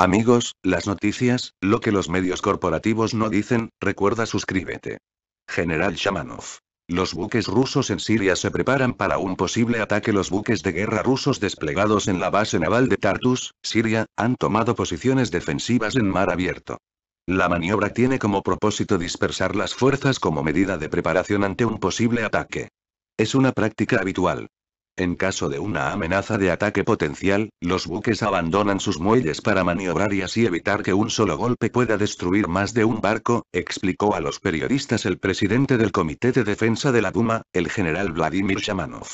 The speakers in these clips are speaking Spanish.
Amigos, las noticias, lo que los medios corporativos no dicen, recuerda suscríbete. General Shamanov. Los buques rusos en Siria se preparan para un posible ataque. Los buques de guerra rusos desplegados en la base naval de Tartus, Siria, han tomado posiciones defensivas en mar abierto. La maniobra tiene como propósito dispersar las fuerzas como medida de preparación ante un posible ataque. Es una práctica habitual. En caso de una amenaza de ataque potencial, los buques abandonan sus muelles para maniobrar y así evitar que un solo golpe pueda destruir más de un barco, explicó a los periodistas el presidente del Comité de Defensa de la Duma, el general Vladimir Shamanov.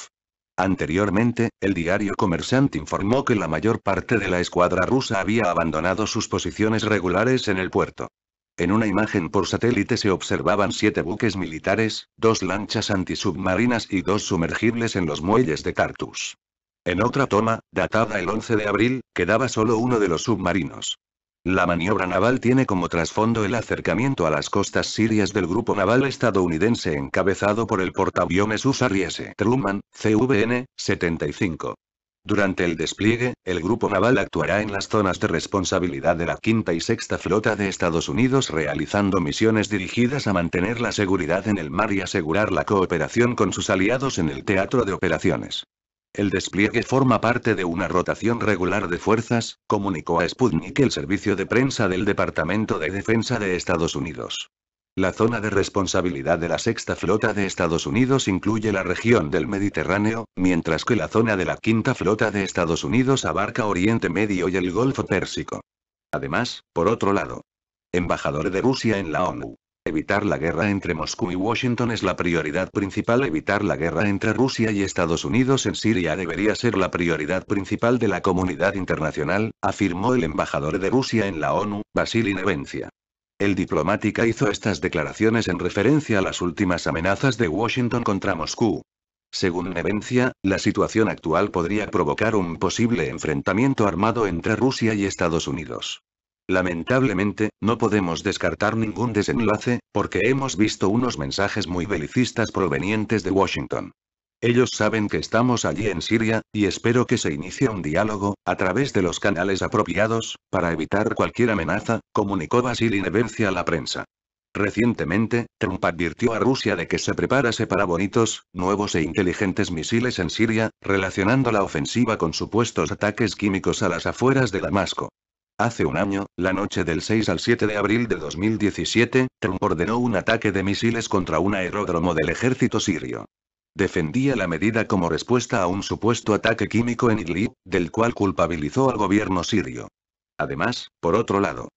Anteriormente, el diario Comersant informó que la mayor parte de la escuadra rusa había abandonado sus posiciones regulares en el puerto. En una imagen por satélite se observaban siete buques militares, dos lanchas antisubmarinas y dos sumergibles en los muelles de Tartus. En otra toma, datada el 11 de abril, quedaba solo uno de los submarinos. La maniobra naval tiene como trasfondo el acercamiento a las costas sirias del grupo naval estadounidense encabezado por el portaaviones USS Riese Truman, CVN, 75. Durante el despliegue, el Grupo Naval actuará en las zonas de responsabilidad de la Quinta y Sexta Flota de Estados Unidos realizando misiones dirigidas a mantener la seguridad en el mar y asegurar la cooperación con sus aliados en el teatro de operaciones. El despliegue forma parte de una rotación regular de fuerzas, comunicó a Sputnik el servicio de prensa del Departamento de Defensa de Estados Unidos. La zona de responsabilidad de la Sexta Flota de Estados Unidos incluye la región del Mediterráneo, mientras que la zona de la Quinta Flota de Estados Unidos abarca Oriente Medio y el Golfo Pérsico. Además, por otro lado, embajador de Rusia en la ONU. Evitar la guerra entre Moscú y Washington es la prioridad principal. Evitar la guerra entre Rusia y Estados Unidos en Siria debería ser la prioridad principal de la comunidad internacional, afirmó el embajador de Rusia en la ONU, Vasily Nevencia. El diplomática hizo estas declaraciones en referencia a las últimas amenazas de Washington contra Moscú. Según Nevencia, la situación actual podría provocar un posible enfrentamiento armado entre Rusia y Estados Unidos. Lamentablemente, no podemos descartar ningún desenlace, porque hemos visto unos mensajes muy belicistas provenientes de Washington. Ellos saben que estamos allí en Siria, y espero que se inicie un diálogo, a través de los canales apropiados, para evitar cualquier amenaza, comunicó Vasily Nevencia a la prensa. Recientemente, Trump advirtió a Rusia de que se preparase para bonitos, nuevos e inteligentes misiles en Siria, relacionando la ofensiva con supuestos ataques químicos a las afueras de Damasco. Hace un año, la noche del 6 al 7 de abril de 2017, Trump ordenó un ataque de misiles contra un aeródromo del ejército sirio. Defendía la medida como respuesta a un supuesto ataque químico en Idlib, del cual culpabilizó al gobierno sirio. Además, por otro lado,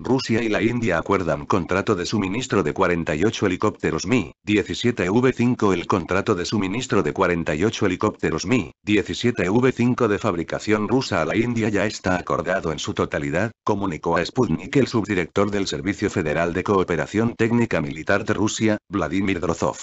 Rusia y la India acuerdan contrato de suministro de 48 helicópteros Mi-17V5 El contrato de suministro de 48 helicópteros Mi-17V5 de fabricación rusa a la India ya está acordado en su totalidad, comunicó a Sputnik el subdirector del Servicio Federal de Cooperación Técnica Militar de Rusia, Vladimir Drozov.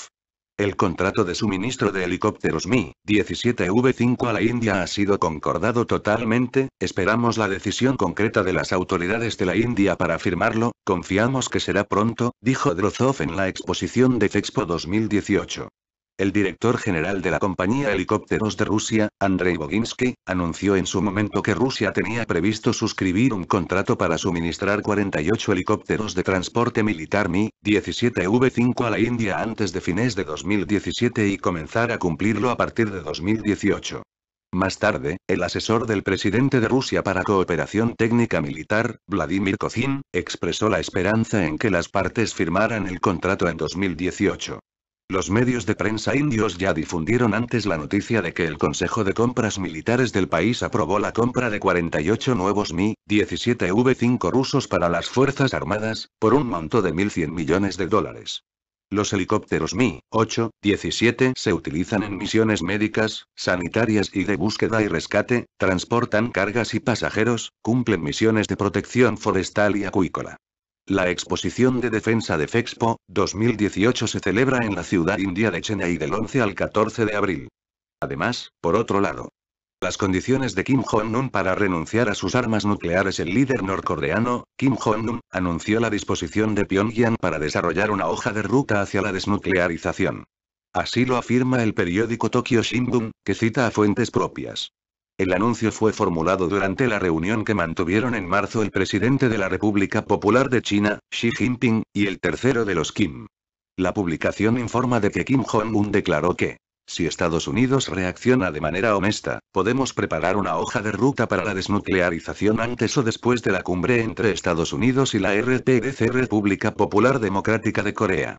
El contrato de suministro de helicópteros Mi-17V5 a la India ha sido concordado totalmente, esperamos la decisión concreta de las autoridades de la India para firmarlo, confiamos que será pronto, dijo Drozov en la exposición de FEXPO 2018. El director general de la compañía Helicópteros de Rusia, Andrei Boginsky, anunció en su momento que Rusia tenía previsto suscribir un contrato para suministrar 48 helicópteros de transporte militar Mi-17V5 a la India antes de fines de 2017 y comenzar a cumplirlo a partir de 2018. Más tarde, el asesor del presidente de Rusia para cooperación técnica militar, Vladimir Kozin, expresó la esperanza en que las partes firmaran el contrato en 2018. Los medios de prensa indios ya difundieron antes la noticia de que el Consejo de Compras Militares del país aprobó la compra de 48 nuevos Mi-17V5 rusos para las Fuerzas Armadas, por un monto de 1.100 millones de dólares. Los helicópteros Mi-8, 17 se utilizan en misiones médicas, sanitarias y de búsqueda y rescate, transportan cargas y pasajeros, cumplen misiones de protección forestal y acuícola. La exposición de defensa de FEXPO 2018 se celebra en la ciudad india de Chennai del 11 al 14 de abril. Además, por otro lado, las condiciones de Kim Jong-un para renunciar a sus armas nucleares El líder norcoreano, Kim Jong-un, anunció la disposición de Pyongyang para desarrollar una hoja de ruta hacia la desnuclearización. Así lo afirma el periódico Tokyo Shimbun, que cita a fuentes propias. El anuncio fue formulado durante la reunión que mantuvieron en marzo el presidente de la República Popular de China, Xi Jinping, y el tercero de los Kim. La publicación informa de que Kim Jong-un declaró que, si Estados Unidos reacciona de manera honesta, podemos preparar una hoja de ruta para la desnuclearización antes o después de la cumbre entre Estados Unidos y la RTDC República Popular Democrática de Corea.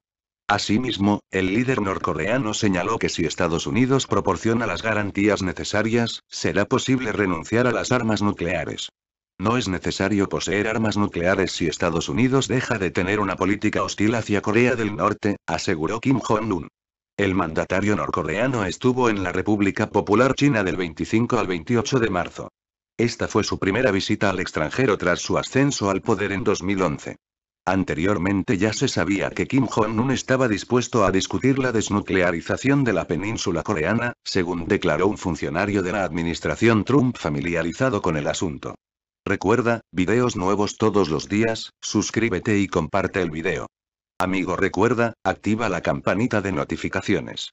Asimismo, el líder norcoreano señaló que si Estados Unidos proporciona las garantías necesarias, será posible renunciar a las armas nucleares. No es necesario poseer armas nucleares si Estados Unidos deja de tener una política hostil hacia Corea del Norte, aseguró Kim Jong-un. El mandatario norcoreano estuvo en la República Popular China del 25 al 28 de marzo. Esta fue su primera visita al extranjero tras su ascenso al poder en 2011. Anteriormente ya se sabía que Kim Jong-un estaba dispuesto a discutir la desnuclearización de la península coreana, según declaró un funcionario de la administración Trump familiarizado con el asunto. Recuerda, videos nuevos todos los días, suscríbete y comparte el video. Amigo recuerda, activa la campanita de notificaciones.